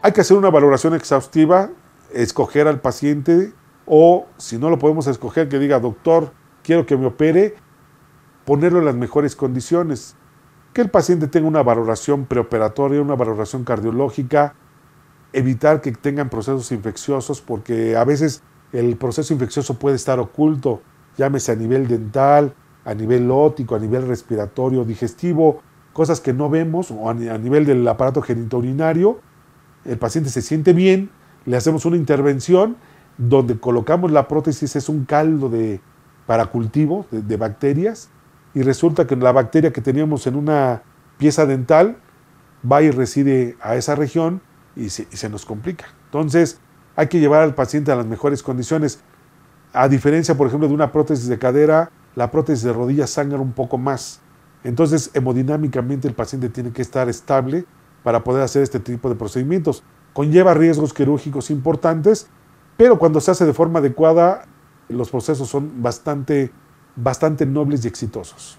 Hay que hacer una valoración exhaustiva, escoger al paciente o si no lo podemos escoger, que diga, doctor, quiero que me opere, ponerlo en las mejores condiciones. Que el paciente tenga una valoración preoperatoria, una valoración cardiológica, evitar que tengan procesos infecciosos, porque a veces el proceso infeccioso puede estar oculto llámese a nivel dental, a nivel ótico, a nivel respiratorio, digestivo, cosas que no vemos, o a nivel del aparato genitourinario, el paciente se siente bien, le hacemos una intervención donde colocamos la prótesis, es un caldo de, para cultivo de, bacterias, y resulta que la bacteria que teníamos en una pieza dental va y reside a esa región y se nos complica. Entonces, hay que llevar al paciente a las mejores condiciones. A diferencia, por ejemplo, de una prótesis de cadera, la prótesis de rodilla sangra un poco más. Entonces, hemodinámicamente el paciente tiene que estar estable para poder hacer este tipo de procedimientos. Conlleva riesgos quirúrgicos importantes, pero cuando se hace de forma adecuada, los procesos son bastante, bastante nobles y exitosos.